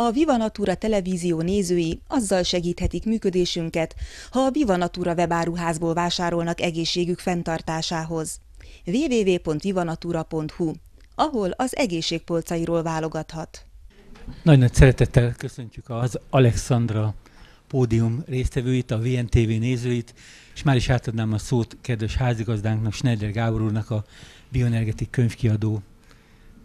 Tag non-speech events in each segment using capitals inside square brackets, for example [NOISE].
A Viva Natura televízió nézői azzal segíthetik működésünket, ha a Viva Natura webáruházból vásárolnak egészségük fenntartásához. www.vivanatura.hu, ahol az egészségpolcairól válogathat. Nagyon nagy szeretettel köszöntjük az Alexandra pódium résztvevőit, a VNTV nézőit, és már is átadnám a szót kedves házigazdánknak, Schneider Gábor úrnak, a Bioenergetik könyvkiadó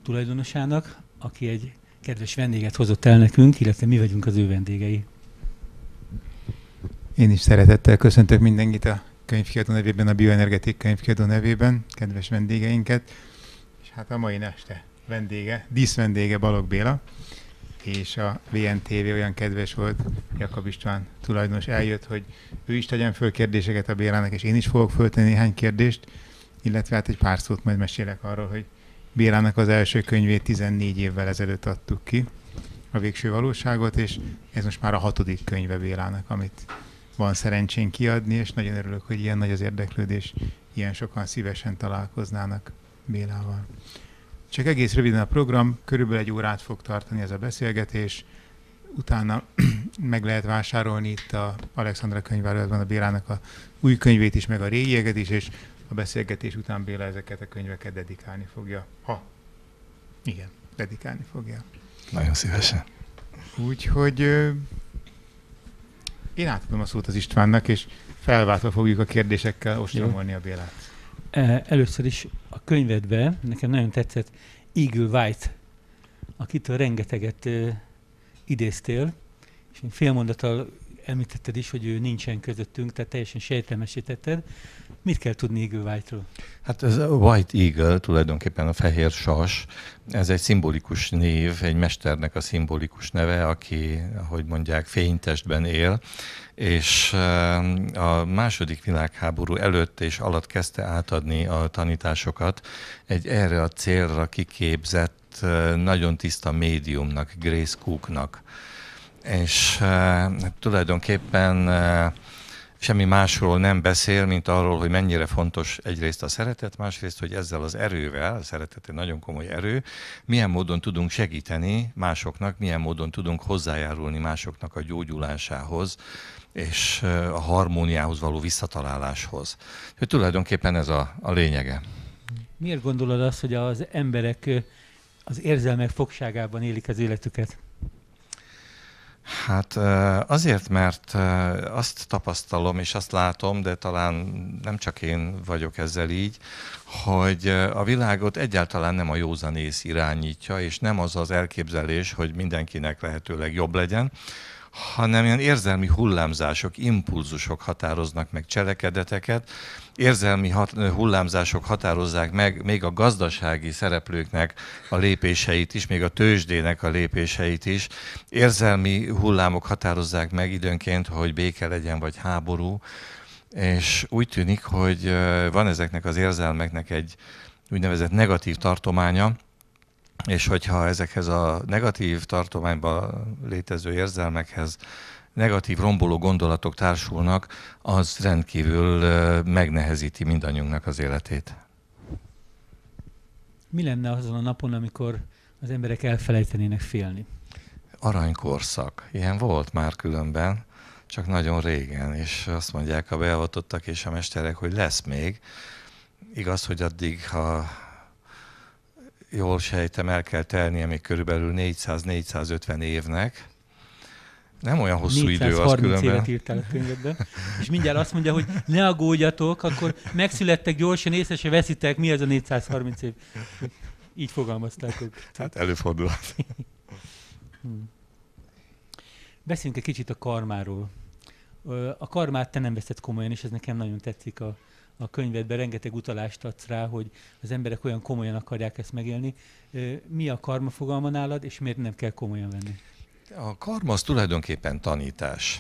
tulajdonosának, aki egy Kedves vendéget hozott el nekünk, illetve mi vagyunk az ő vendégei. Én is szeretettel köszöntök mindenkit a könyvkiadó nevében, a Bioenergetik könyvkiadó nevében, kedves vendégeinket, és hát a mai este vendége, díszvendége Balog Béla, és a VNTV olyan kedves volt, Jakab István tulajdonos eljött, hogy ő is tegyen föl kérdéseket a Bélának, és én is fogok föltenni néhány kérdést, illetve hát egy pár szót majd mesélek arról, hogy Bélának az első könyvét 14 évvel ezelőtt adtuk ki, a végső valóságot, és ez most már a hatodik könyve Bélának, amit van szerencsén kiadni, és nagyon örülök, hogy ilyen nagy az érdeklődés, ilyen sokan szívesen találkoznának Bélával. Csak egész röviden a program, körülbelül egy órát fog tartani ez a beszélgetés, utána [CLEARS THROAT] meg lehet vásárolni itt a Alexandra van a Bélának a új könyvét is, meg a régieket is, és a beszélgetés után Béla ezeket a könyveket dedikálni fogja. Ha, igen, dedikálni fogja. Nagyon szívesen. Úgyhogy én átadom a szót az Istvánnak, és felváltva fogjuk a kérdésekkel ostromolni a Bélát. E, először is a könyvedbe, nekem nagyon tetszett Eagle White, akitől rengeteget idéztél, és fél mondattal említetted is, hogy ő nincsen közöttünk, tehát teljesen sejtelmesítetted, Mit kell tudni Eagle White-ról? Hát ez a White Eagle, tulajdonképpen a fehér sas, ez egy szimbolikus név, egy mesternek a szimbolikus neve, aki, ahogy mondják, fénytestben él, és eh, a második világháború előtt és alatt kezdte átadni a tanításokat egy erre a célra kiképzett, eh, nagyon tiszta médiumnak, Grace Cooknak. És eh, hát tulajdonképpen semmi másról nem beszél, mint arról, hogy mennyire fontos egyrészt a szeretet, másrészt, hogy ezzel az erővel, a szeretet egy nagyon komoly erő, milyen módon tudunk segíteni másoknak, milyen módon tudunk hozzájárulni másoknak a gyógyulásához, és a harmóniához való visszataláláshoz. Hogy tulajdonképpen ez a, a lényege. Miért gondolod azt, hogy az emberek az érzelmek fogságában élik az életüket? Hát azért, mert azt tapasztalom és azt látom, de talán nem csak én vagyok ezzel így, hogy a világot egyáltalán nem a józanész irányítja, és nem az az elképzelés, hogy mindenkinek lehetőleg jobb legyen, hanem ilyen érzelmi hullámzások, impulzusok határoznak meg cselekedeteket, érzelmi hat, hullámzások határozzák meg még a gazdasági szereplőknek a lépéseit is, még a tőzsdének a lépéseit is. Érzelmi hullámok határozzák meg időnként, hogy béke legyen vagy háború, és úgy tűnik, hogy van ezeknek az érzelmeknek egy úgynevezett negatív tartománya, és hogyha ezekhez a negatív tartományban létező érzelmekhez negatív, romboló gondolatok társulnak, az rendkívül megnehezíti mindannyiunknak az életét. Mi lenne azon a napon, amikor az emberek elfelejtenének félni? Aranykorszak. Ilyen volt már különben, csak nagyon régen, és azt mondják a beavatottak és a mesterek, hogy lesz még. Igaz, hogy addig, ha jól sejtem, el kell telnie még körülbelül 400-450 évnek. Nem olyan hosszú idő az különben. évet a könyvedbe. És mindjárt azt mondja, hogy ne aggódjatok, akkor megszülettek gyorsan, észre se veszitek, mi ez a 430 év. Így fogalmazták ők. Hát előfordulhat. Hmm. Beszéljünk egy kicsit a karmáról. A karmát te nem veszed komolyan, és ez nekem nagyon tetszik a, a könyvedben rengeteg utalást adsz rá, hogy az emberek olyan komolyan akarják ezt megélni. Mi a karma fogalma nálad, és miért nem kell komolyan venni? A karma az tulajdonképpen tanítás.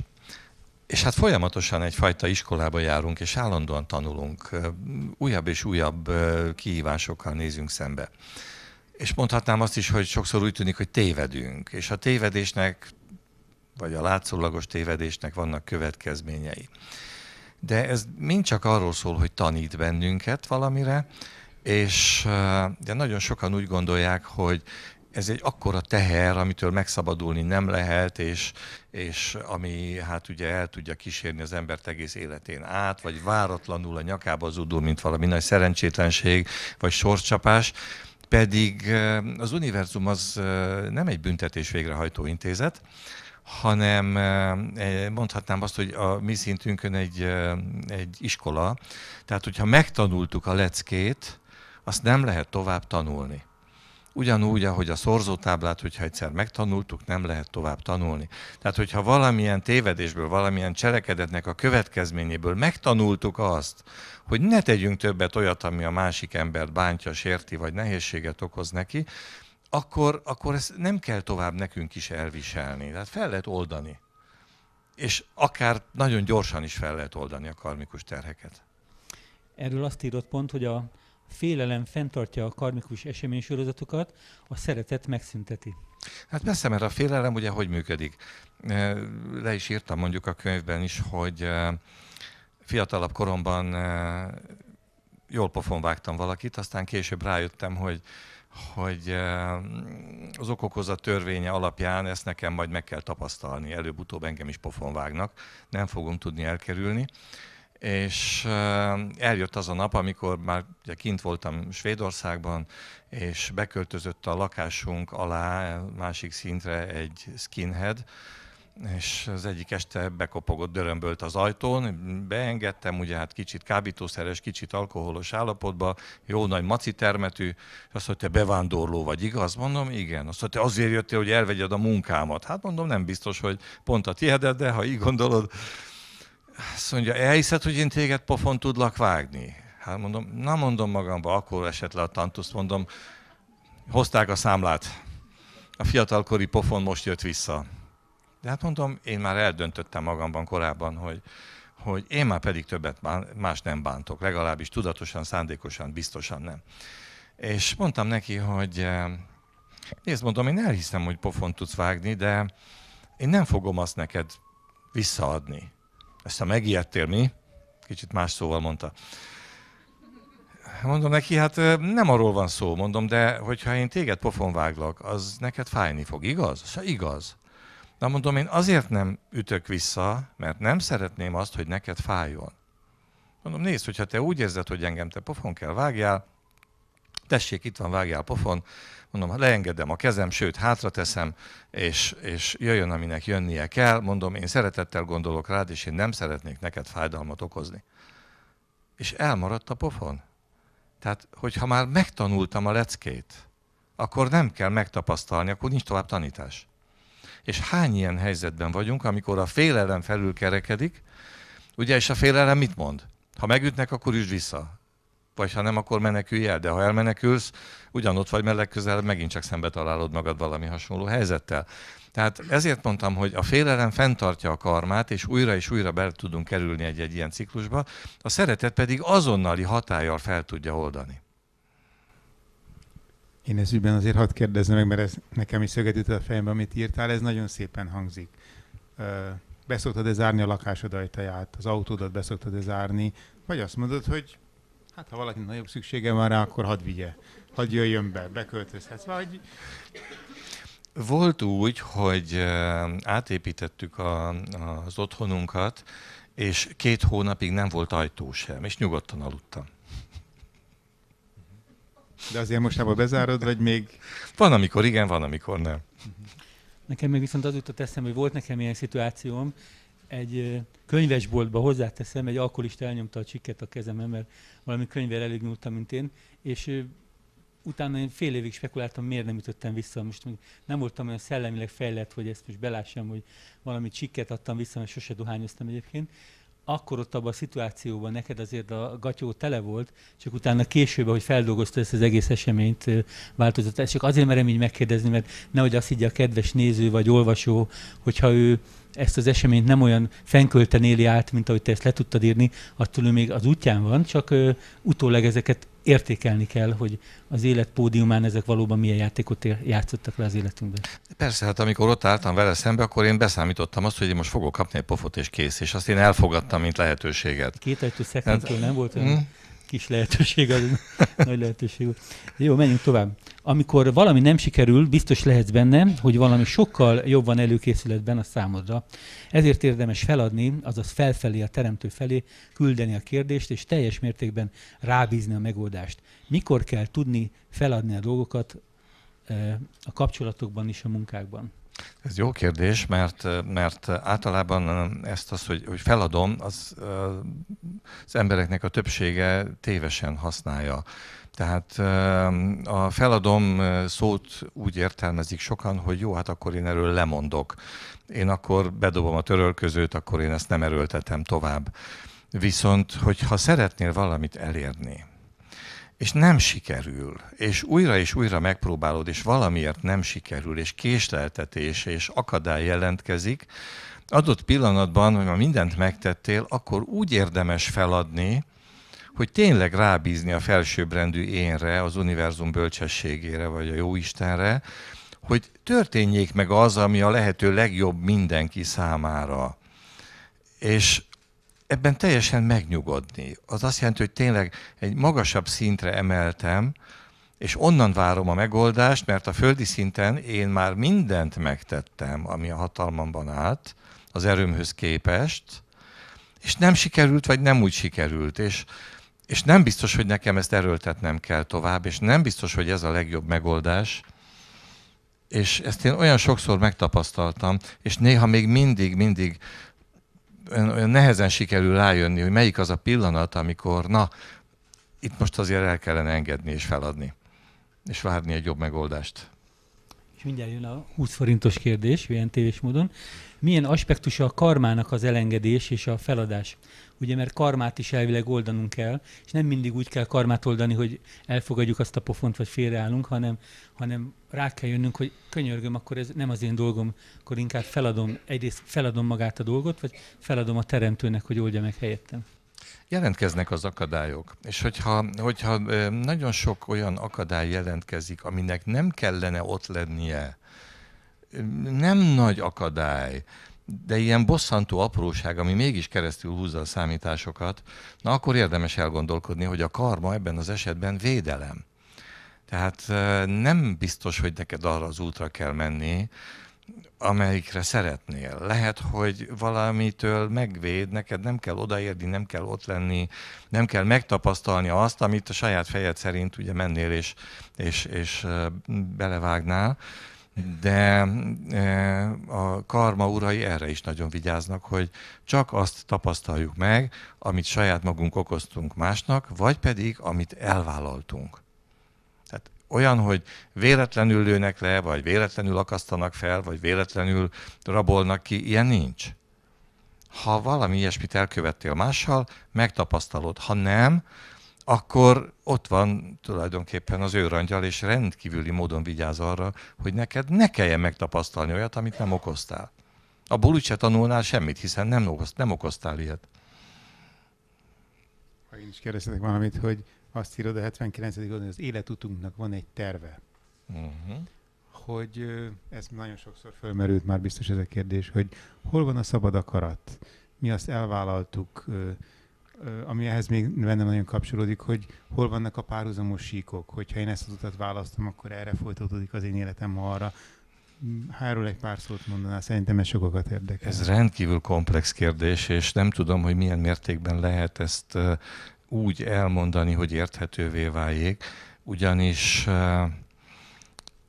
És hát folyamatosan egyfajta iskolába járunk, és állandóan tanulunk. Újabb és újabb kihívásokkal nézünk szembe. És mondhatnám azt is, hogy sokszor úgy tűnik, hogy tévedünk. És a tévedésnek, vagy a látszólagos tévedésnek vannak következményei de ez mind csak arról szól, hogy tanít bennünket valamire, és de nagyon sokan úgy gondolják, hogy ez egy akkora teher, amitől megszabadulni nem lehet, és, és ami hát ugye el tudja kísérni az embert egész életén át, vagy váratlanul a nyakába zúdul, mint valami nagy szerencsétlenség, vagy sorcsapás. Pedig az univerzum az nem egy büntetés végrehajtó intézet, hanem mondhatnám azt, hogy a mi szintünkön egy, egy iskola. Tehát, hogyha megtanultuk a leckét, azt nem lehet tovább tanulni. Ugyanúgy, ahogy a szorzótáblát, hogyha egyszer megtanultuk, nem lehet tovább tanulni. Tehát, hogyha valamilyen tévedésből, valamilyen cselekedetnek a következményéből megtanultuk azt, hogy ne tegyünk többet olyat, ami a másik embert bántja, sérti, vagy nehézséget okoz neki, akkor, akkor ezt nem kell tovább nekünk is elviselni. Tehát fel lehet oldani. És akár nagyon gyorsan is fel lehet oldani a karmikus terheket. Erről azt írott pont, hogy a félelem fenntartja a karmikus eseménysorozatokat, a szeretet megszünteti. Hát persze, mert a félelem ugye hogy működik? Le is írtam mondjuk a könyvben is, hogy fiatalabb koromban jól pofon vágtam valakit, aztán később rájöttem, hogy hogy az okokozat törvénye alapján ezt nekem majd meg kell tapasztalni, előbb-utóbb engem is pofon vágnak, nem fogom tudni elkerülni. És eljött az a nap, amikor már ugye kint voltam Svédországban, és beköltözött a lakásunk alá másik szintre egy skinhead, és az egyik este bekopogott, dörömbölt az ajtón, beengedtem, ugye hát kicsit kábítószeres, kicsit alkoholos állapotba, jó nagy maci termetű, és azt mondta, bevándorló vagy, igaz? Mondom, igen. Azt mondta, azért jöttél, hogy elvegyed a munkámat. Hát mondom, nem biztos, hogy pont a tiédet, de ha így gondolod, azt mondja, elhiszed, hogy én téged pofon tudlak vágni? Hát mondom, na mondom magamba, akkor esett le a tantusz, mondom, hozták a számlát. A fiatalkori pofon most jött vissza. De hát mondom, én már eldöntöttem magamban korábban, hogy, hogy én már pedig többet más nem bántok, legalábbis tudatosan, szándékosan, biztosan nem. És mondtam neki, hogy eh, nézd, mondom, én elhiszem, hogy pofon tudsz vágni, de én nem fogom azt neked visszaadni. Ezt a megijedtél, mi? Kicsit más szóval mondta. Mondom neki, hát eh, nem arról van szó, mondom, de hogyha én téged pofon váglak, az neked fájni fog, igaz? Szóval igaz. Na mondom, én azért nem ütök vissza, mert nem szeretném azt, hogy neked fájjon. Mondom, nézd, hogyha te úgy érzed, hogy engem te pofon kell vágjál, tessék, itt van, vágjál pofon, mondom, leengedem a kezem, sőt, hátra teszem, és, és jöjjön, aminek jönnie kell, mondom, én szeretettel gondolok rád, és én nem szeretnék neked fájdalmat okozni. És elmaradt a pofon. Tehát, hogyha már megtanultam a leckét, akkor nem kell megtapasztalni, akkor nincs tovább tanítás. És hány ilyen helyzetben vagyunk, amikor a félelem kerekedik, ugye, és a félelem mit mond? Ha megütnek, akkor üsd vissza. Vagy ha nem, akkor menekülj el. De ha elmenekülsz, ugyanott vagy, mert legközelebb megint csak szembe találod magad valami hasonló helyzettel. Tehát ezért mondtam, hogy a félelem fenntartja a karmát, és újra és újra be tudunk kerülni egy-egy ilyen ciklusba, a szeretet pedig azonnali hatállyal fel tudja oldani. Én ez ügyben azért hadd kérdezni meg, mert ez nekem is szöget a fejembe, amit írtál, ez nagyon szépen hangzik. Beszoktad-e zárni a lakásod ajtaját, az autódat beszoktad-e zárni, vagy azt mondod, hogy hát ha valakinek nagyobb szüksége van rá, akkor hadd vigye, hadd jöjjön be, beköltözhetsz, vagy... Volt úgy, hogy átépítettük a, az otthonunkat, és két hónapig nem volt ajtó sem, és nyugodtan aludtam. De azért mostában bezárod, vagy még... Van, amikor igen, van, amikor nem. Nekem még viszont az jutott eszembe, hogy volt nekem ilyen szituációm, egy könyvesboltba hozzáteszem, egy alkoholista elnyomta a csikket a kezemben, mert valami könyvvel elég nyúltam, mint én, és utána én fél évig spekuláltam, miért nem ütöttem vissza. Most nem voltam olyan szellemileg fejlett, hogy ezt most belássam, hogy valami csikket adtam vissza, mert sose dohányoztam egyébként akkor ott abban a szituációban neked azért a gatyó tele volt, csak utána később, hogy feldolgozta ezt az egész eseményt, változott. Ezt csak azért merem így megkérdezni, mert nehogy azt higgye a kedves néző vagy olvasó, hogyha ő ezt az eseményt nem olyan fenkölten éli át, mint ahogy te ezt le tudtad írni, attól ő még az útján van, csak ö, utólag ezeket értékelni kell, hogy az élet pódiumán ezek valóban milyen játékot játszottak le az életünkben. Persze, hát amikor ott álltam vele szembe, akkor én beszámítottam azt, hogy én most fogok kapni egy pofot és kész, és azt én elfogadtam, mint lehetőséget. Két ajtó hát, nem volt olyan? Mm kis lehetőség, az [LAUGHS] nagy lehetőség. Jó, menjünk tovább. Amikor valami nem sikerül, biztos lehetsz benne, hogy valami sokkal jobban előkészületben a számodra. Ezért érdemes feladni, azaz felfelé a teremtő felé küldeni a kérdést, és teljes mértékben rábízni a megoldást. Mikor kell tudni feladni a dolgokat eh, a kapcsolatokban és a munkákban? Ez jó kérdés, mert, mert általában ezt az, hogy, hogy feladom, az, az embereknek a többsége tévesen használja. Tehát a feladom szót úgy értelmezik sokan, hogy jó, hát akkor én erről lemondok. Én akkor bedobom a törölközőt, akkor én ezt nem erőltetem tovább. Viszont, hogyha szeretnél valamit elérni, és nem sikerül, és újra és újra megpróbálod, és valamiért nem sikerül, és késleltetés és akadály jelentkezik, adott pillanatban, hogy ha mindent megtettél, akkor úgy érdemes feladni, hogy tényleg rábízni a felsőbbrendű énre, az univerzum bölcsességére, vagy a jóistenre, hogy történjék meg az, ami a lehető legjobb mindenki számára. És ebben teljesen megnyugodni. Az azt jelenti, hogy tényleg egy magasabb szintre emeltem, és onnan várom a megoldást, mert a földi szinten én már mindent megtettem, ami a hatalmamban állt, az erőmhöz képest, és nem sikerült, vagy nem úgy sikerült, és, és nem biztos, hogy nekem ezt erőltetnem kell tovább, és nem biztos, hogy ez a legjobb megoldás, és ezt én olyan sokszor megtapasztaltam, és néha még mindig, mindig olyan, olyan nehezen sikerül rájönni, hogy melyik az a pillanat, amikor na, itt most azért el kellene engedni és feladni, és várni egy jobb megoldást. És mindjárt jön a 20 forintos kérdés, ilyen tévés módon. Milyen aspektusa a karmának az elengedés és a feladás? ugye mert karmát is elvileg oldanunk kell, és nem mindig úgy kell karmát oldani, hogy elfogadjuk azt a pofont, vagy félreállunk, hanem, hanem rá kell jönnünk, hogy könyörgöm, akkor ez nem az én dolgom, akkor inkább feladom, egyrészt feladom magát a dolgot, vagy feladom a teremtőnek, hogy oldja meg helyettem jelentkeznek az akadályok. És hogyha, hogyha nagyon sok olyan akadály jelentkezik, aminek nem kellene ott lennie, nem nagy akadály, de ilyen bosszantó apróság, ami mégis keresztül húzza a számításokat, na akkor érdemes elgondolkodni, hogy a karma ebben az esetben védelem. Tehát nem biztos, hogy neked arra az útra kell menni, amelyikre szeretnél. Lehet, hogy valamitől megvéd, neked nem kell odaérni, nem kell ott lenni, nem kell megtapasztalni azt, amit a saját fejed szerint ugye mennél és, és, és belevágnál de e, a karma urai erre is nagyon vigyáznak, hogy csak azt tapasztaljuk meg, amit saját magunk okoztunk másnak, vagy pedig amit elvállaltunk. Tehát olyan, hogy véletlenül lőnek le, vagy véletlenül akasztanak fel, vagy véletlenül rabolnak ki, ilyen nincs. Ha valami ilyesmit elkövettél mással, megtapasztalod. Ha nem, akkor ott van tulajdonképpen az őrangyal, és rendkívüli módon vigyáz arra, hogy neked ne kelljen megtapasztalni olyat, amit nem okoztál. Abból se tanulnál semmit, hiszen nem, okoz, nem okoztál ilyet. Ha én is kérdeztetek valamit, hogy azt írod a 79. oldalon, hogy az életutunknak van egy terve. Uh-huh. Hogy ez nagyon sokszor fölmerült már biztos ez a kérdés, hogy hol van a szabad akarat? Mi azt elvállaltuk, ami ehhez még benne nagyon kapcsolódik, hogy hol vannak a párhuzamos síkok. Hogyha én ezt az utat választom, akkor erre folytatódik az én életem arra. Háról hm, egy pár szót mondaná, szerintem ez sokakat érdekel. Ez rendkívül komplex kérdés, és nem tudom, hogy milyen mértékben lehet ezt úgy elmondani, hogy érthetővé váljék, ugyanis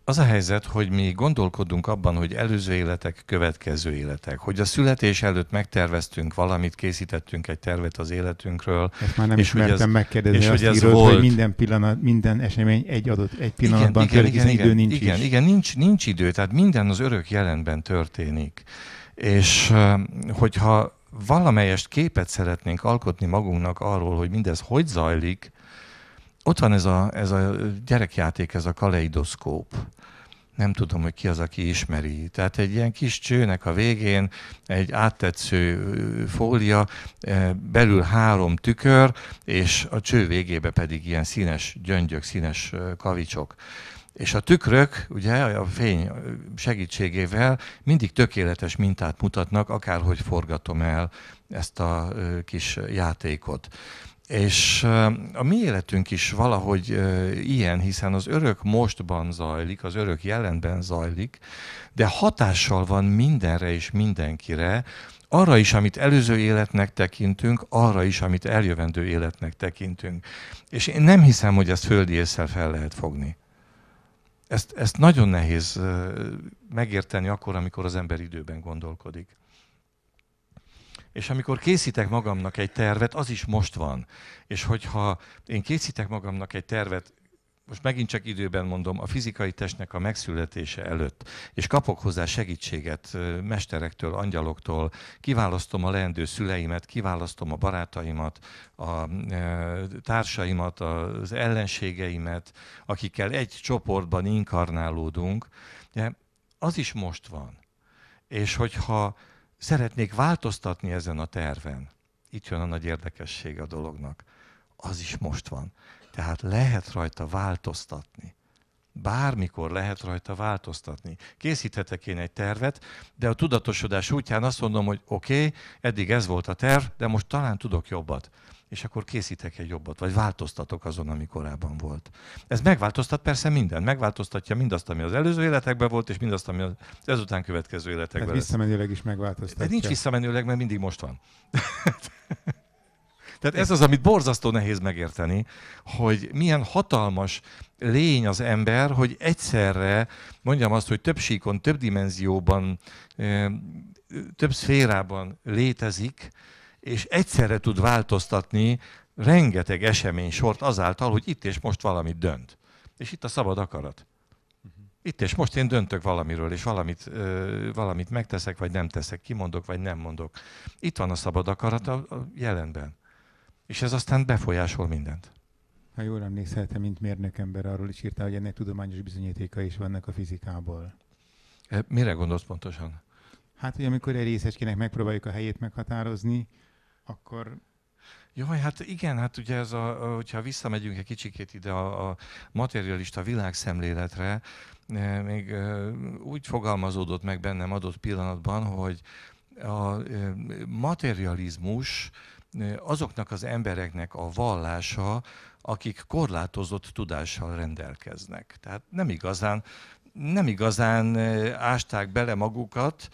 az a helyzet, hogy mi gondolkodunk abban, hogy előző életek, következő életek. Hogy a születés előtt megterveztünk valamit, készítettünk egy tervet az életünkről. Ezt már nem és ismertem hogy ez, megkérdezni, és azt hogy, ez írod, volt. hogy minden, pillanat, minden esemény egy adott egy pillanatban igen, történik, igen, igen, idő nincs Igen, is. igen nincs, nincs idő, tehát minden az örök jelenben történik. És hogyha valamelyest képet szeretnénk alkotni magunknak arról, hogy mindez hogy zajlik, ott van ez a, ez a gyerekjáték, ez a kaleidoszkóp. Nem tudom, hogy ki az, aki ismeri. Tehát egy ilyen kis csőnek a végén egy áttetsző fólia, belül három tükör, és a cső végébe pedig ilyen színes gyöngyök, színes kavicsok. És a tükrök, ugye a fény segítségével mindig tökéletes mintát mutatnak, akárhogy forgatom el ezt a kis játékot. És a mi életünk is valahogy ilyen, hiszen az örök mostban zajlik, az örök jelenben zajlik, de hatással van mindenre és mindenkire, arra is, amit előző életnek tekintünk, arra is, amit eljövendő életnek tekintünk. És én nem hiszem, hogy ezt földi észre fel lehet fogni. Ezt, ezt nagyon nehéz megérteni akkor, amikor az ember időben gondolkodik. És amikor készítek magamnak egy tervet, az is most van. És hogyha én készítek magamnak egy tervet, most megint csak időben mondom, a fizikai testnek a megszületése előtt, és kapok hozzá segítséget mesterektől, angyaloktól, kiválasztom a leendő szüleimet, kiválasztom a barátaimat, a társaimat, az ellenségeimet, akikkel egy csoportban inkarnálódunk, de az is most van. És hogyha szeretnék változtatni ezen a terven. Itt jön a nagy érdekessége a dolognak. Az is most van. Tehát lehet rajta változtatni. Bármikor lehet rajta változtatni. Készíthetek én egy tervet, de a tudatosodás útján azt mondom, hogy oké, okay, eddig ez volt a terv, de most talán tudok jobbat és akkor készítek egy jobbat, vagy változtatok azon, ami korábban volt. Ez megváltoztat persze minden megváltoztatja mindazt, ami az előző életekben volt, és mindazt, ami az ezután következő életekben. volt. Hát visszamenőleg is megváltoztatja. De nincs visszamenőleg, mert mindig most van. [LAUGHS] Tehát ez az, amit borzasztó nehéz megérteni, hogy milyen hatalmas lény az ember, hogy egyszerre, mondjam azt, hogy több síkon, több dimenzióban, eh, több szférában létezik, és egyszerre tud változtatni rengeteg esemény sort azáltal, hogy itt és most valamit dönt. És itt a szabad akarat. Mhm. Itt és most én döntök valamiről, és valamit, ö, valamit megteszek, vagy nem teszek, kimondok, vagy nem mondok. Itt van a szabad akarat a, a jelenben. És ez aztán befolyásol mindent. Ha jól emlékszeltem, mint ember, arról is írtál, hogy ennek tudományos bizonyítéka is vannak a fizikából. E, mire gondolsz pontosan? Hát, hogy amikor egy részecskének megpróbáljuk a helyét meghatározni, akkor Jaj, hát igen, hát ugye ez a, a hogyha visszamegyünk egy kicsikét ide a, a materialista világszemléletre, eh, még eh, úgy fogalmazódott meg bennem adott pillanatban, hogy a eh, materializmus azoknak az embereknek a vallása, akik korlátozott tudással rendelkeznek. Tehát nem igazán, nem igazán ásták bele magukat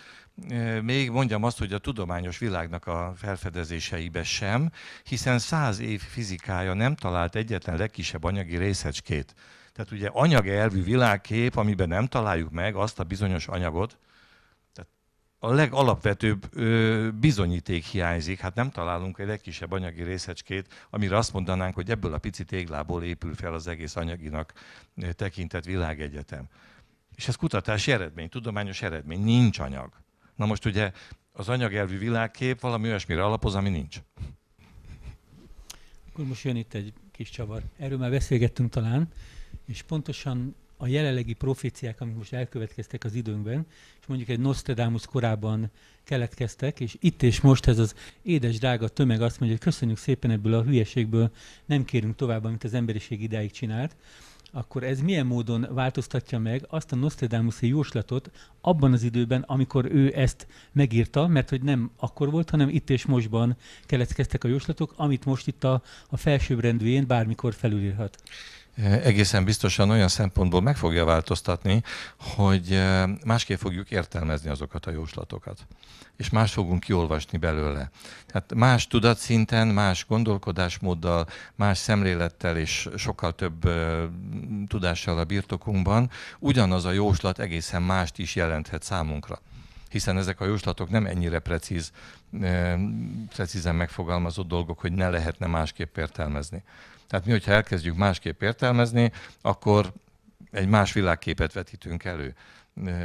még mondjam azt, hogy a tudományos világnak a felfedezéseibe sem, hiszen száz év fizikája nem talált egyetlen legkisebb anyagi részecskét. Tehát ugye anyagelvű világkép, amiben nem találjuk meg azt a bizonyos anyagot, tehát a legalapvetőbb ö, bizonyíték hiányzik, hát nem találunk egy legkisebb anyagi részecskét, amire azt mondanánk, hogy ebből a pici téglából épül fel az egész anyaginak tekintett világegyetem. És ez kutatási eredmény, tudományos eredmény, nincs anyag. Na most ugye az anyagelvű világkép valami olyasmire alapoz, ami nincs. Akkor most jön itt egy kis csavar. Erről már beszélgettünk talán, és pontosan a jelenlegi proféciák, amik most elkövetkeztek az időnkben, és mondjuk egy Nostradamus korában keletkeztek, és itt és most ez az édes drága tömeg azt mondja, hogy köszönjük szépen ebből a hülyeségből, nem kérünk tovább, amit az emberiség idáig csinált akkor ez milyen módon változtatja meg azt a Nostradamuszi jóslatot abban az időben, amikor ő ezt megírta, mert hogy nem akkor volt, hanem itt és mostban keletkeztek a jóslatok, amit most itt a, a felsőbbrendűjén bármikor felülírhat e, egészen biztosan olyan szempontból meg fogja változtatni, hogy e, másképp fogjuk értelmezni azokat a jóslatokat, és más fogunk kiolvasni belőle. Tehát más tudatszinten, más gondolkodásmóddal, más szemlélettel és sokkal több e, tudással a birtokunkban, ugyanaz a jóslat egészen mást is jelenthet számunkra hiszen ezek a jóslatok nem ennyire precíz, precízen megfogalmazott dolgok, hogy ne lehetne másképp értelmezni. Tehát mi, hogyha elkezdjük másképp értelmezni, akkor egy más világképet vetítünk elő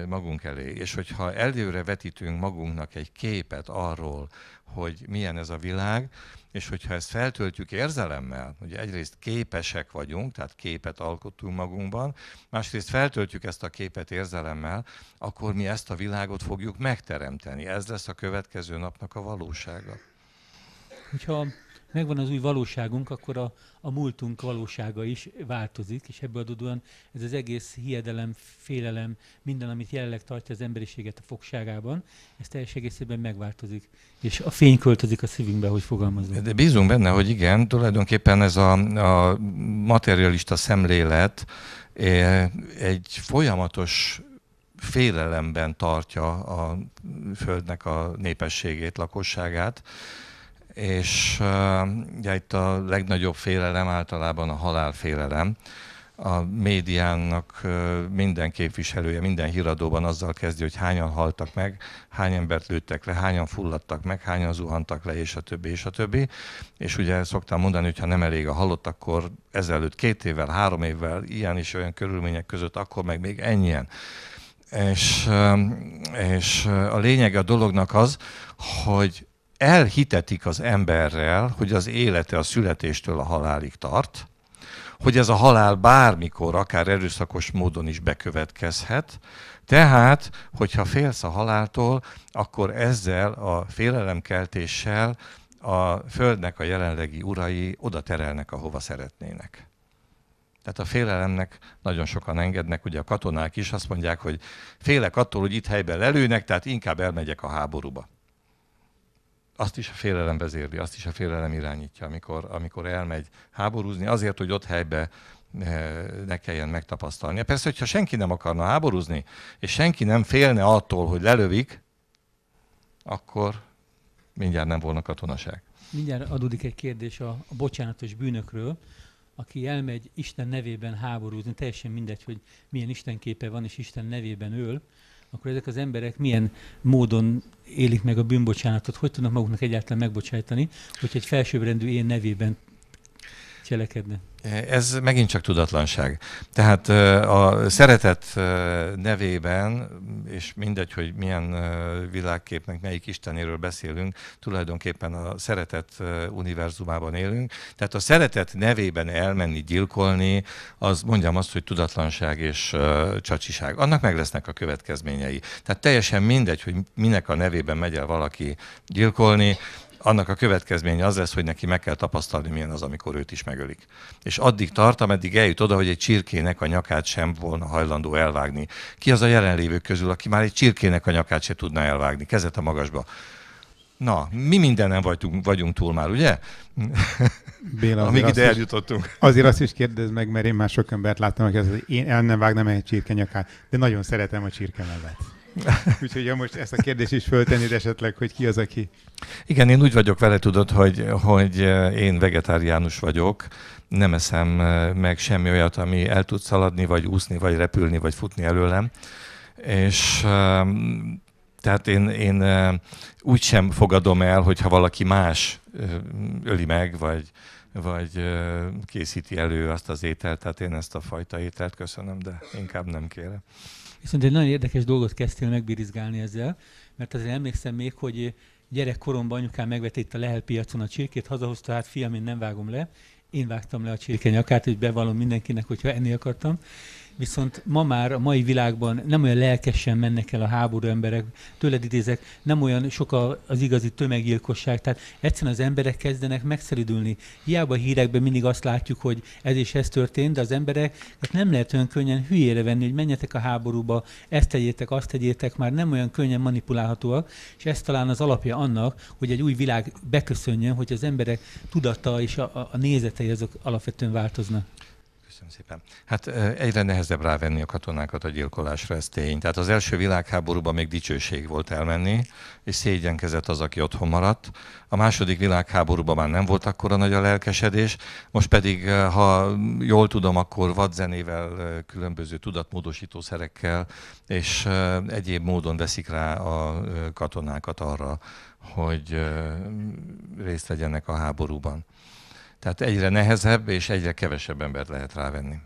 magunk elé. És hogyha előre vetítünk magunknak egy képet arról, hogy milyen ez a világ, és hogyha ezt feltöltjük érzelemmel, hogy egyrészt képesek vagyunk, tehát képet alkotunk magunkban, másrészt feltöltjük ezt a képet érzelemmel, akkor mi ezt a világot fogjuk megteremteni. Ez lesz a következő napnak a valósága. Hogyha megvan az új valóságunk, akkor a, a múltunk valósága is változik, és ebből adódóan ez az egész hiedelem, félelem, minden, amit jelenleg tartja az emberiséget a fogságában, ez teljes egészében megváltozik, és a fény költözik a szívünkbe, hogy fogalmazunk. De bízunk benne, hogy igen, tulajdonképpen ez a, a materialista szemlélet eh, egy folyamatos félelemben tartja a Földnek a népességét, lakosságát, és ugye itt a legnagyobb félelem általában a halálfélelem. A médiának minden képviselője, minden híradóban azzal kezdi, hogy hányan haltak meg, hány embert lőttek le, hányan fulladtak meg, hányan zuhantak le, és a többi, és a többi. És ugye szoktam mondani, hogy ha nem elég a halott, akkor ezelőtt két évvel, három évvel, ilyen és olyan körülmények között, akkor meg még ennyien. És, és a lényeg a dolognak az, hogy elhitetik az emberrel, hogy az élete a születéstől a halálig tart, hogy ez a halál bármikor, akár erőszakos módon is bekövetkezhet. Tehát, hogyha félsz a haláltól, akkor ezzel a félelemkeltéssel a Földnek a jelenlegi urai oda terelnek, ahova szeretnének. Tehát a félelemnek nagyon sokan engednek, ugye a katonák is azt mondják, hogy félek attól, hogy itt helyben lelőnek, tehát inkább elmegyek a háborúba azt is a félelem vezérli, azt is a félelem irányítja, amikor, amikor elmegy háborúzni, azért, hogy ott helybe eh, ne kelljen megtapasztalnia. Persze, hogyha senki nem akarna háborúzni, és senki nem félne attól, hogy lelövik, akkor mindjárt nem volna katonaság. Mindjárt adódik egy kérdés a, a bocsánatos bűnökről. Aki elmegy Isten nevében háborúzni, teljesen mindegy, hogy milyen Isten képe van, és Isten nevében öl, akkor ezek az emberek milyen módon élik meg a bűnbocsánatot, hogy tudnak maguknak egyáltalán megbocsájtani, hogy egy felsőbbrendű én nevében cselekedni. Ez megint csak tudatlanság. Tehát a szeretet nevében, és mindegy, hogy milyen világképnek melyik istenéről beszélünk, tulajdonképpen a szeretet univerzumában élünk. Tehát a szeretet nevében elmenni, gyilkolni, az mondjam azt, hogy tudatlanság és csacsiság. Annak meg lesznek a következményei. Tehát teljesen mindegy, hogy minek a nevében megy el valaki gyilkolni, annak a következménye az lesz, hogy neki meg kell tapasztalni, milyen az, amikor őt is megölik. És addig tart, ameddig eljut oda, hogy egy csirkének a nyakát sem volna hajlandó elvágni. Ki az a jelenlévők közül, aki már egy csirkének a nyakát se tudná elvágni, kezet a magasba? Na, mi mindenen vagyunk, vagyunk túl már, ugye? Béla, Amíg ide eljutottunk. Is, azért azt is kérdez meg, mert én már sok embert láttam, hogy az, én el nem vágnám egy csirkenyakát, de nagyon szeretem a csirkemellet. [LAUGHS] Úgyhogy ha most ezt a kérdést is föltennéd esetleg, hogy ki az, aki... Igen, én úgy vagyok vele, tudod, hogy, hogy eh, én vegetáriánus vagyok, nem eszem eh, meg semmi olyat, ami el tud szaladni, vagy úszni, vagy repülni, vagy futni előlem. És ehm, tehát én, én eh, úgy sem fogadom el, hogyha valaki más öli meg, vagy, vagy készíti elő azt az ételt, tehát én ezt a fajta ételt köszönöm, de inkább nem kérem. Viszont egy nagyon érdekes dolgot kezdtél megbirizgálni ezzel, mert azért emlékszem még, hogy gyerekkoromban anyukám megvette itt a Lehel piacon a csirkét, hazahozta, hát fiam, én nem vágom le, én vágtam le a csirke nyakát, hogy bevallom mindenkinek, hogyha enni akartam. Viszont ma már a mai világban nem olyan lelkesen mennek el a háború emberek, tőled idézek, nem olyan sok az igazi tömeggyilkosság, tehát egyszerűen az emberek kezdenek megszeridülni. Hiába a hírekben mindig azt látjuk, hogy ez és ez történt, de az emberek hát nem lehet olyan könnyen hülyére venni, hogy menjetek a háborúba, ezt tegyétek, azt tegyétek, már nem olyan könnyen manipulálhatóak, és ez talán az alapja annak, hogy egy új világ beköszönjön, hogy az emberek tudata és a, a, a nézetei azok alapvetően változnak. Köszönöm szépen. Hát egyre nehezebb rávenni a katonákat a gyilkolásra, ez tény. Tehát az első világháborúban még dicsőség volt elmenni, és szégyenkezett az, aki otthon maradt. A második világháborúban már nem volt akkora nagy a lelkesedés, most pedig, ha jól tudom, akkor vadzenével, különböző tudatmódosítószerekkel és egyéb módon veszik rá a katonákat arra, hogy részt vegyenek a háborúban. Tehát egyre nehezebb és egyre kevesebb embert lehet rávenni.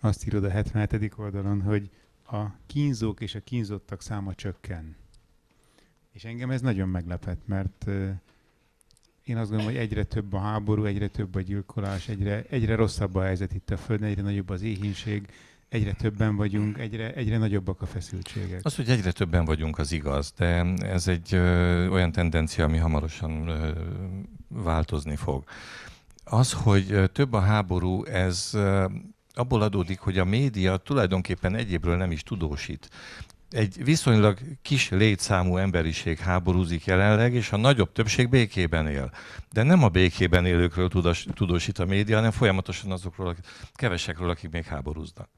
Azt írod a 77. oldalon, hogy a kínzók és a kínzottak száma csökken. És engem ez nagyon meglepett, mert én azt gondolom, hogy egyre több a háború, egyre több a gyilkolás, egyre, egyre rosszabb a helyzet itt a Földön, egyre nagyobb az éhínség, egyre többen vagyunk, egyre, egyre nagyobbak a feszültségek. Az, hogy egyre többen vagyunk, az igaz, de ez egy ö, olyan tendencia, ami hamarosan ö, változni fog. Az, hogy több a háború, ez abból adódik, hogy a média tulajdonképpen egyébről nem is tudósít. Egy viszonylag kis létszámú emberiség háborúzik jelenleg, és a nagyobb többség békében él. De nem a békében élőkről tudósít a média, hanem folyamatosan azokról a kevesekről, akik még háborúznak.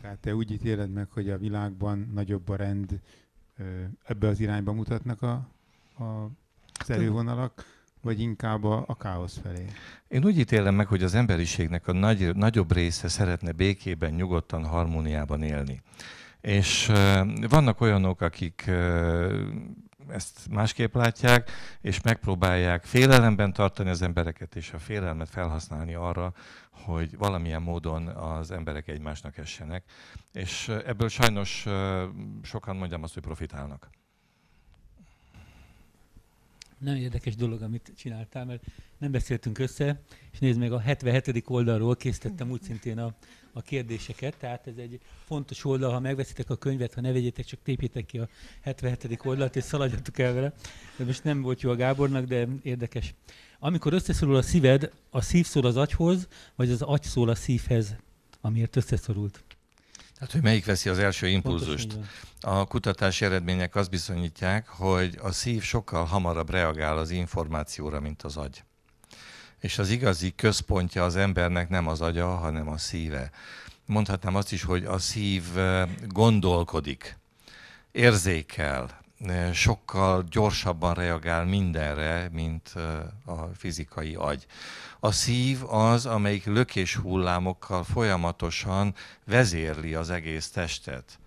Tehát te úgy ítéled meg, hogy a világban nagyobb a rend, ebbe az irányba mutatnak a, a az elővonalak, vagy inkább a, a káosz felé? Én úgy ítélem meg, hogy az emberiségnek a nagy, nagyobb része szeretne békében, nyugodtan, harmóniában élni. És uh, vannak olyanok, akik uh, ezt másképp látják, és megpróbálják félelemben tartani az embereket, és a félelmet felhasználni arra, hogy valamilyen módon az emberek egymásnak essenek. És ebből sajnos uh, sokan mondjam azt, hogy profitálnak nagyon érdekes dolog, amit csináltál, mert nem beszéltünk össze, és nézd meg, a 77. oldalról készítettem úgy szintén a, a kérdéseket, tehát ez egy fontos oldal, ha megveszitek a könyvet, ha ne vegyétek, csak tépjétek ki a 77. oldalt, és szaladjatok el vele. De most nem volt jó a Gábornak, de érdekes. Amikor összeszorul a szíved, a szív szól az agyhoz, vagy az agy szól a szívhez, amiért összeszorult? Tehát, hogy melyik veszi az első impulzust. a kutatási eredmények azt bizonyítják, hogy a szív sokkal hamarabb reagál az információra, mint az agy. És az igazi központja az embernek nem az agya, hanem a szíve. Mondhatnám azt is, hogy a szív eh, gondolkodik, érzékel, sokkal gyorsabban reagál mindenre, mint a fizikai agy. A szív az, amelyik lökés hullámokkal folyamatosan vezérli az egész testet.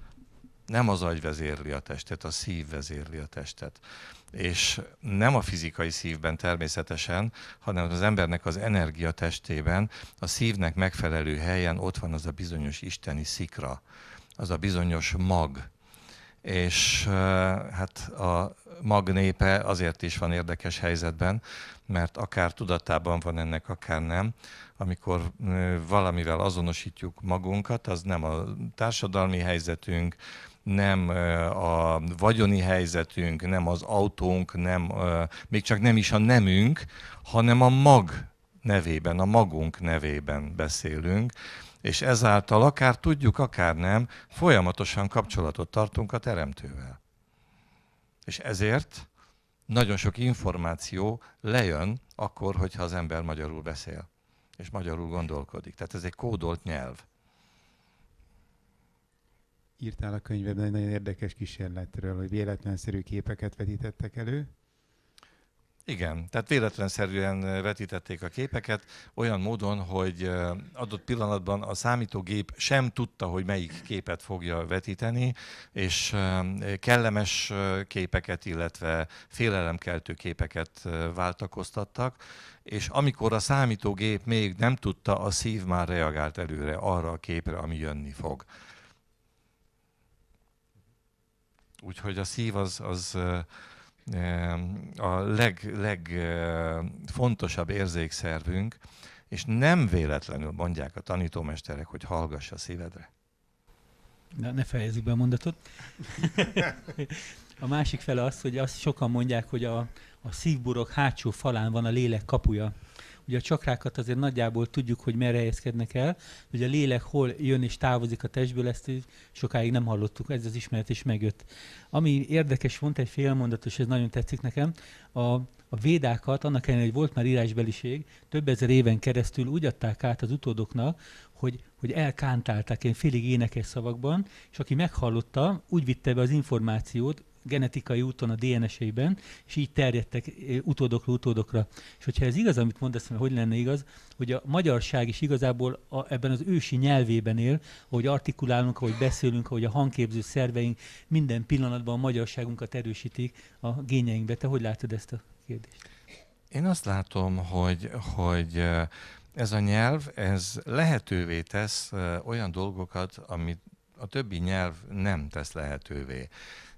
Nem az agy vezérli a testet, a szív vezérli a testet. És nem a fizikai szívben természetesen, hanem az embernek az energia testében, a szívnek megfelelő helyen ott van az a bizonyos isteni szikra, az a bizonyos mag, és hát a mag népe azért is van érdekes helyzetben, mert akár tudatában van ennek, akár nem. Amikor valamivel azonosítjuk magunkat, az nem a társadalmi helyzetünk, nem a vagyoni helyzetünk, nem az autónk, nem, még csak nem is a nemünk, hanem a mag nevében, a magunk nevében beszélünk, és ezáltal akár tudjuk, akár nem, folyamatosan kapcsolatot tartunk a Teremtővel. És ezért nagyon sok információ lejön akkor, hogyha az ember magyarul beszél, és magyarul gondolkodik. Tehát ez egy kódolt nyelv. Írtál a könyvedben egy nagyon érdekes kísérletről, hogy véletlenszerű képeket vetítettek elő, igen, tehát véletlenszerűen vetítették a képeket olyan módon, hogy adott pillanatban a számítógép sem tudta, hogy melyik képet fogja vetíteni, és kellemes képeket, illetve félelemkeltő képeket váltakoztattak, és amikor a számítógép még nem tudta, a szív már reagált előre arra a képre, ami jönni fog. Úgyhogy a szív az, az a leg, legfontosabb eh, érzékszervünk, és nem véletlenül mondják a tanítómesterek, hogy hallgass a szívedre. Na, ne fejezzük be a mondatot. a másik fele az, hogy azt sokan mondják, hogy a, a szívburok hátsó falán van a lélek kapuja. Ugye a csakrákat azért nagyjából tudjuk, hogy merre helyezkednek el, hogy a lélek hol jön és távozik a testből, ezt sokáig nem hallottuk, ez az ismeret is megjött. Ami érdekes, volt egy félmondatos, ez nagyon tetszik nekem, a a védákat, annak ellenére, hogy volt már írásbeliség, több ezer éven keresztül úgy adták át az utódoknak, hogy, hogy elkántálták ilyen félig énekes szavakban, és aki meghallotta, úgy vitte be az információt, genetikai úton a DNS-eiben, és így terjedtek utódokra, utódokra. És hogyha ez igaz, amit mondasz, hogy lenne igaz, hogy a magyarság is igazából a, ebben az ősi nyelvében él, hogy artikulálunk, ahogy beszélünk, ahogy a hangképző szerveink minden pillanatban a magyarságunkat erősítik a gényeinkbe. Te hogy látod ezt a kérdést? Én azt látom, hogy, hogy ez a nyelv, ez lehetővé tesz olyan dolgokat, amit a többi nyelv nem tesz lehetővé.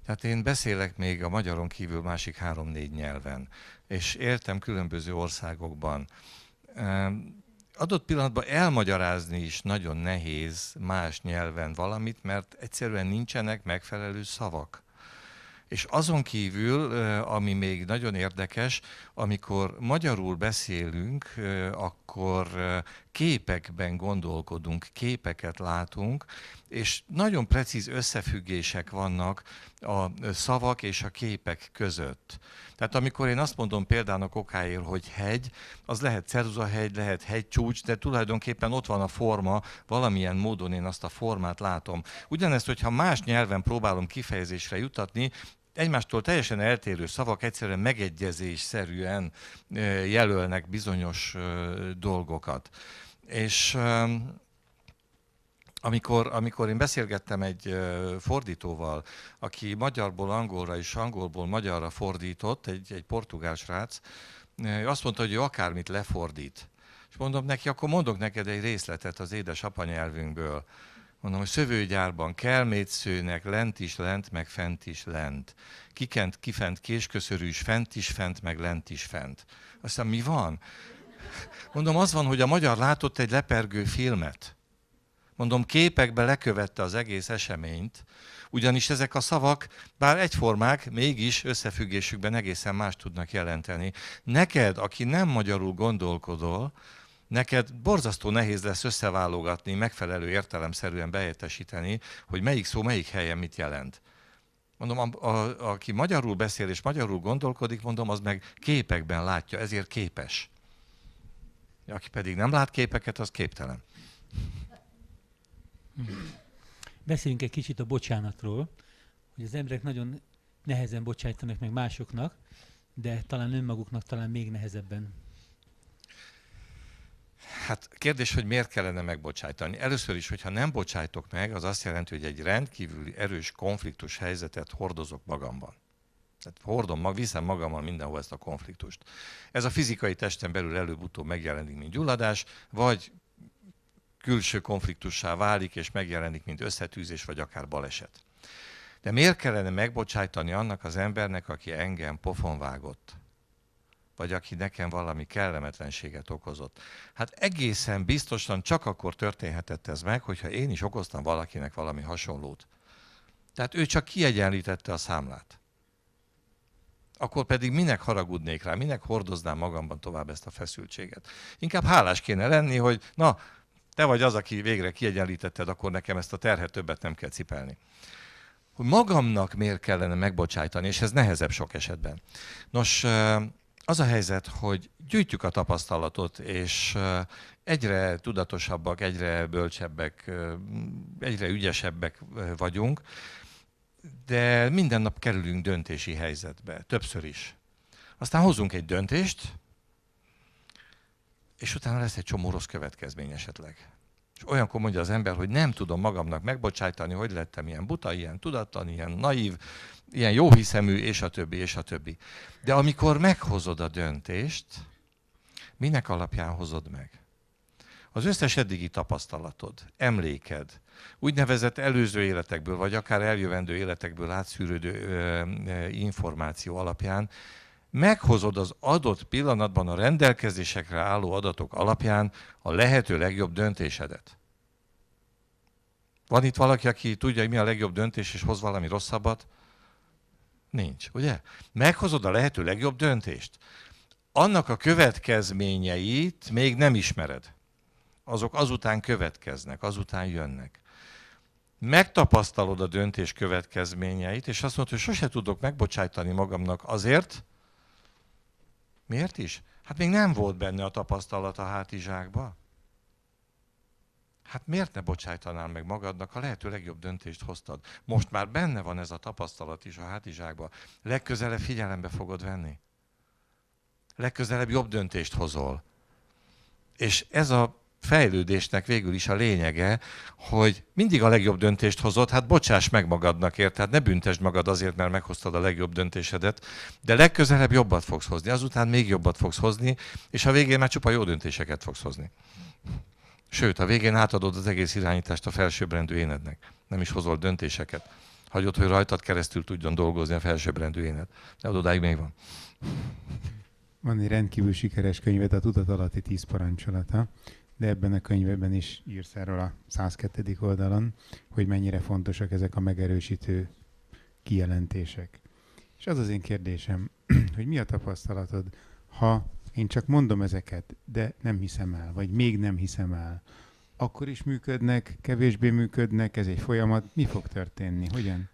Tehát én beszélek még a magyaron kívül másik három-négy nyelven, és értem különböző országokban. Adott pillanatban elmagyarázni is nagyon nehéz más nyelven valamit, mert egyszerűen nincsenek megfelelő szavak. És azon kívül, ami még nagyon érdekes, amikor magyarul beszélünk, akkor képekben gondolkodunk, képeket látunk, és nagyon precíz összefüggések vannak a szavak és a képek között. Tehát amikor én azt mondom példának okáért, hogy hegy, az lehet hegy, lehet hegycsúcs, de tulajdonképpen ott van a forma, valamilyen módon én azt a formát látom. Ugyanezt, hogyha más nyelven próbálom kifejezésre jutatni, egymástól teljesen eltérő szavak egyszerűen megegyezésszerűen jelölnek bizonyos dolgokat. És amikor, amikor én beszélgettem egy fordítóval, aki magyarból angolra és angolból magyarra fordított, egy, egy portugál srác, azt mondta, hogy ő akármit lefordít. És mondom neki, akkor mondok neked egy részletet az édes apanyelvünkből. Mondom, hogy szövőgyárban kelmét szőnek, lent is lent, meg fent is lent. Kikent, kifent, késköszörűs, fent is fent, meg lent is fent. Aztán mi van? Mondom, az van, hogy a magyar látott egy lepergő filmet. Mondom, képekbe lekövette az egész eseményt, ugyanis ezek a szavak, bár egyformák, mégis összefüggésükben egészen más tudnak jelenteni. Neked, aki nem magyarul gondolkodol, neked borzasztó nehéz lesz összeválogatni, megfelelő értelemszerűen beértesíteni, hogy melyik szó melyik helyen mit jelent. Mondom, a, a, aki magyarul beszél és magyarul gondolkodik, mondom, az meg képekben látja, ezért képes. Aki pedig nem lát képeket, az képtelen. Beszéljünk egy kicsit a bocsánatról, hogy az emberek nagyon nehezen bocsájtanak meg másoknak, de talán önmaguknak talán még nehezebben. Hát kérdés, hogy miért kellene megbocsájtani. Először is, hogyha nem bocsájtok meg, az azt jelenti, hogy egy rendkívül erős konfliktus helyzetet hordozok magamban. Tehát hordom, mag, viszem magammal mindenhol ezt a konfliktust. Ez a fizikai testen belül előbb-utóbb megjelenik, mint gyulladás, vagy külső konfliktussá válik, és megjelenik, mint összetűzés, vagy akár baleset. De miért kellene megbocsájtani annak az embernek, aki engem pofonvágott? Vagy aki nekem valami kellemetlenséget okozott? Hát egészen biztosan csak akkor történhetett ez meg, hogyha én is okoztam valakinek valami hasonlót. Tehát ő csak kiegyenlítette a számlát akkor pedig minek haragudnék rá, minek hordoznám magamban tovább ezt a feszültséget. Inkább hálás kéne lenni, hogy na, te vagy az, aki végre kiegyenlítetted, akkor nekem ezt a terhet többet nem kell cipelni. Hogy magamnak miért kellene megbocsájtani, és ez nehezebb sok esetben. Nos, az a helyzet, hogy gyűjtjük a tapasztalatot, és egyre tudatosabbak, egyre bölcsebbek, egyre ügyesebbek vagyunk, de minden nap kerülünk döntési helyzetbe, többször is. Aztán hozunk egy döntést, és utána lesz egy csomó rossz következmény esetleg. És olyankor mondja az ember, hogy nem tudom magamnak megbocsájtani, hogy lettem ilyen buta, ilyen tudatlan, ilyen naív, ilyen jóhiszemű, és a többi, és a többi. De amikor meghozod a döntést, minek alapján hozod meg? Az összes eddigi tapasztalatod, emléked, úgynevezett előző életekből, vagy akár eljövendő életekből átszűrődő információ alapján meghozod az adott pillanatban a rendelkezésekre álló adatok alapján a lehető legjobb döntésedet. Van itt valaki, aki tudja, hogy mi a legjobb döntés, és hoz valami rosszabbat? Nincs, ugye? Meghozod a lehető legjobb döntést. Annak a következményeit még nem ismered. Azok azután következnek, azután jönnek megtapasztalod a döntés következményeit, és azt mondod, hogy sose tudok megbocsájtani magamnak azért, miért is? Hát még nem volt benne a tapasztalat a hátizsákba. Hát miért ne bocsájtanál meg magadnak, ha lehető legjobb döntést hoztad? Most már benne van ez a tapasztalat is a hátizsákba. Legközelebb figyelembe fogod venni. Legközelebb jobb döntést hozol. És ez a fejlődésnek végül is a lényege, hogy mindig a legjobb döntést hozott, hát bocsáss meg magadnak ért, tehát ne büntesd magad azért, mert meghoztad a legjobb döntésedet, de legközelebb jobbat fogsz hozni, azután még jobbat fogsz hozni, és a végén már csupa jó döntéseket fogsz hozni. Sőt, a végén átadod az egész irányítást a felsőbbrendű énednek. Nem is hozol döntéseket. Hagyod, hogy rajtad keresztül tudjon dolgozni a felsőbbrendű éned. De odáig még van. Van egy rendkívül sikeres könyved, a Tudat alatti tíz parancsolata, de ebben a könyvben is írsz erről a 102. oldalon, hogy mennyire fontosak ezek a megerősítő kijelentések. És az az én kérdésem, [CLEARS THROAT] hogy mi a tapasztalatod, ha én csak mondom ezeket, de nem hiszem el, vagy még nem hiszem el, akkor is működnek, kevésbé működnek, ez egy folyamat, mi fog történni, hogyan?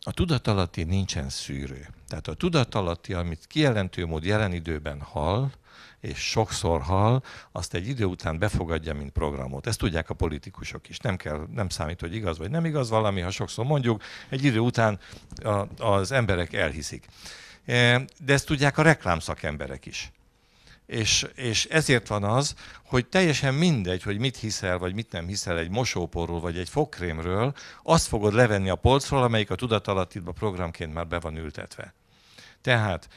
A tudatalatti nincsen szűrő. Tehát a tudatalatti, amit kijelentő mód jelen időben hall, és sokszor hal, azt egy idő után befogadja, mint programot. Ezt tudják a politikusok is. Nem, kell, nem számít, hogy igaz vagy nem igaz valami, ha sokszor mondjuk, egy idő után a, az emberek elhiszik. E, de ezt tudják a reklámszakemberek is. És, és ezért van az, hogy teljesen mindegy, hogy mit hiszel, vagy mit nem hiszel egy mosóporról, vagy egy fogkrémről, azt fogod levenni a polcról, amelyik a tudatalattidba programként már be van ültetve. Tehát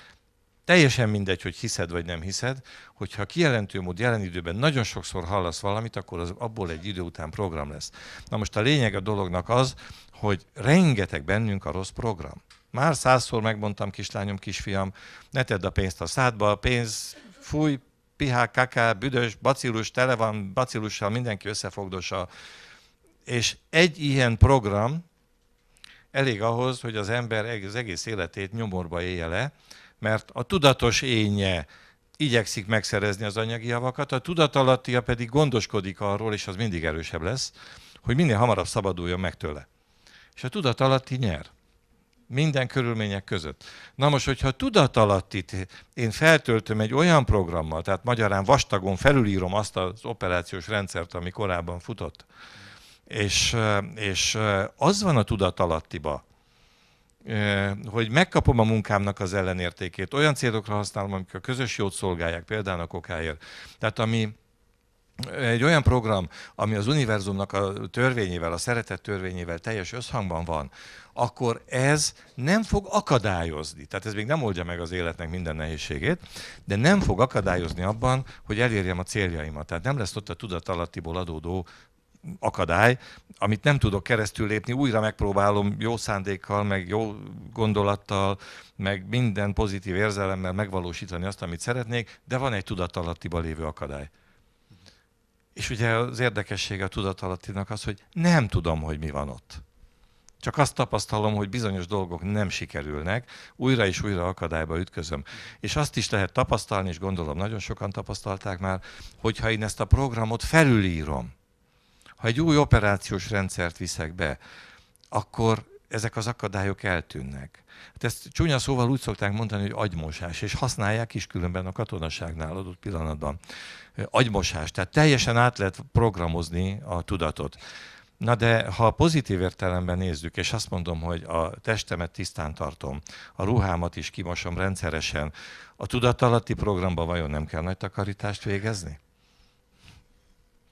Teljesen mindegy, hogy hiszed vagy nem hiszed, hogyha kijelentő mód jelen időben nagyon sokszor hallasz valamit, akkor az abból egy idő után program lesz. Na most a lényeg a dolognak az, hogy rengeteg bennünk a rossz program. Már százszor megmondtam, kislányom, kisfiam, ne tedd a pénzt a szádba, a pénz, fúj, pihá, kaká, büdös, bacillus, tele van bacillussal, mindenki összefogdosa. És egy ilyen program elég ahhoz, hogy az ember az egész életét nyomorba élje le, mert a tudatos énje igyekszik megszerezni az anyagi javakat, a tudatalattia pedig gondoskodik arról, és az mindig erősebb lesz, hogy minél hamarabb szabaduljon meg tőle. És a tudatalatti nyer. Minden körülmények között. Na most, hogyha a tudatalattit én feltöltöm egy olyan programmal, tehát magyarán vastagon felülírom azt az operációs rendszert, ami korábban futott, és, és az van a tudatalattiba, hogy megkapom a munkámnak az ellenértékét. Olyan célokra használom, amik a közös jót szolgálják, például a kokáért. Tehát ami egy olyan program, ami az univerzumnak a törvényével, a szeretet törvényével teljes összhangban van, akkor ez nem fog akadályozni. Tehát ez még nem oldja meg az életnek minden nehézségét, de nem fog akadályozni abban, hogy elérjem a céljaimat. Tehát nem lesz ott a tudatalattiból adódó akadály, amit nem tudok keresztül lépni, újra megpróbálom jó szándékkal, meg jó gondolattal, meg minden pozitív érzelemmel megvalósítani azt, amit szeretnék, de van egy tudatalattiba lévő akadály. És ugye az érdekessége a tudatalattinak az, hogy nem tudom, hogy mi van ott. Csak azt tapasztalom, hogy bizonyos dolgok nem sikerülnek, újra és újra akadályba ütközöm. És azt is lehet tapasztalni, és gondolom nagyon sokan tapasztalták már, hogyha én ezt a programot felülírom, ha egy új operációs rendszert viszek be, akkor ezek az akadályok eltűnnek. Hát ezt csúnya szóval úgy szokták mondani, hogy agymosás, és használják is különben a katonaságnál adott pillanatban. Agymosás, tehát teljesen át lehet programozni a tudatot. Na de ha pozitív értelemben nézzük, és azt mondom, hogy a testemet tisztán tartom, a ruhámat is kimosom rendszeresen, a tudatalatti programba vajon nem kell nagy takarítást végezni?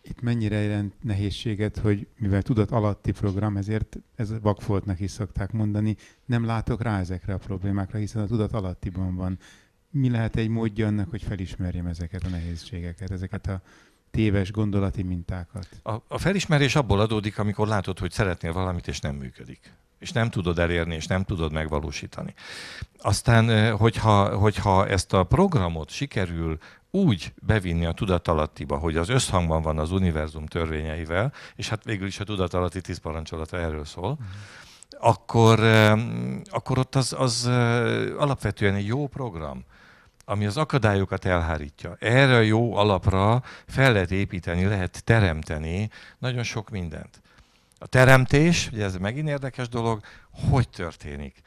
itt mennyire jelent nehézséget, hogy mivel tudat alatti program, ezért ez vakfoltnak is szokták mondani, nem látok rá ezekre a problémákra, hiszen a tudat alattiban van. Mi lehet egy módja annak, hogy felismerjem ezeket a nehézségeket, ezeket a téves gondolati mintákat? A, a felismerés abból adódik, amikor látod, hogy szeretnél valamit, és nem működik és nem tudod elérni, és nem tudod megvalósítani. Aztán, eh, hogyha, hogyha ezt a programot sikerül úgy bevinni a tudatalattiba, hogy az összhangban van az univerzum törvényeivel, és hát végül is a tudatalatti tíz parancsolata erről szól, mm. akkor, akkor ott az, az alapvetően egy jó program ami az akadályokat elhárítja. Erre a jó alapra fel lehet építeni, lehet teremteni nagyon sok mindent. A teremtés, ugye ez megint érdekes dolog, hogy történik?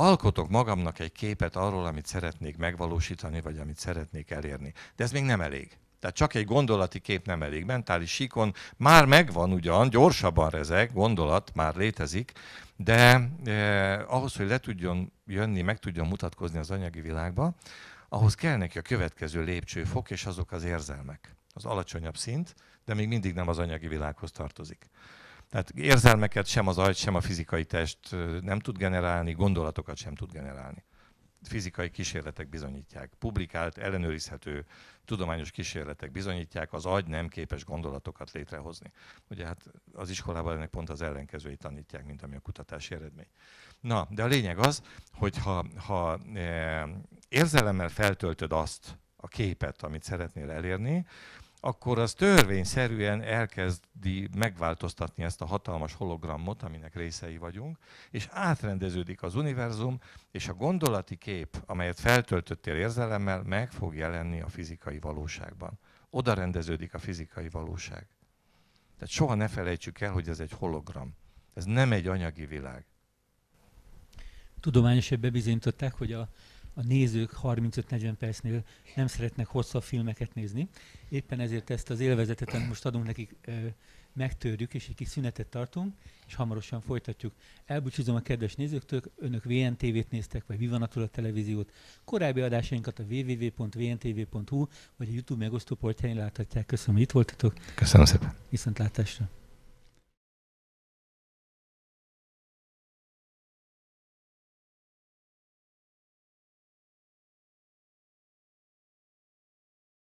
alkotok magamnak egy képet arról, amit szeretnék megvalósítani, vagy amit szeretnék elérni. De ez még nem elég. Tehát csak egy gondolati kép nem elég. Mentális síkon már megvan ugyan, gyorsabban rezeg, gondolat már létezik, de eh, ahhoz, hogy le tudjon jönni, meg tudjon mutatkozni az anyagi világba, ahhoz kell neki a következő lépcsőfok, és azok az érzelmek. Az alacsonyabb szint, de még mindig nem az anyagi világhoz tartozik. Tehát érzelmeket sem az agy, sem a fizikai test nem tud generálni, gondolatokat sem tud generálni. Fizikai kísérletek bizonyítják, publikált, ellenőrizhető tudományos kísérletek bizonyítják, az agy nem képes gondolatokat létrehozni. Ugye hát az iskolában ennek pont az ellenkezőjét tanítják, mint ami a kutatási eredmény. Na, de a lényeg az, hogy ha, ha eh, érzelemmel feltöltöd azt, a képet, amit szeretnél elérni, akkor az törvényszerűen elkezdi megváltoztatni ezt a hatalmas hologramot, aminek részei vagyunk, és átrendeződik az univerzum, és a gondolati kép, amelyet feltöltöttél érzelemmel, meg fog jelenni a fizikai valóságban. Oda rendeződik a fizikai valóság. Tehát soha ne felejtsük el, hogy ez egy hologram. Ez nem egy anyagi világ. Tudományos bebizonyították, hogy a a nézők 35-40 percnél nem szeretnek hosszabb filmeket nézni. Éppen ezért ezt az élvezetet, amit most adunk nekik, megtörjük, és egy kis szünetet tartunk, és hamarosan folytatjuk. Elbúcsúzom a kedves nézőktől, önök VNTV-t néztek, vagy Vivanatul a televíziót. Korábbi adásainkat a www.vntv.hu, vagy a YouTube megosztó láthatják. Köszönöm, hogy itt voltatok. Köszönöm szépen. Viszontlátásra.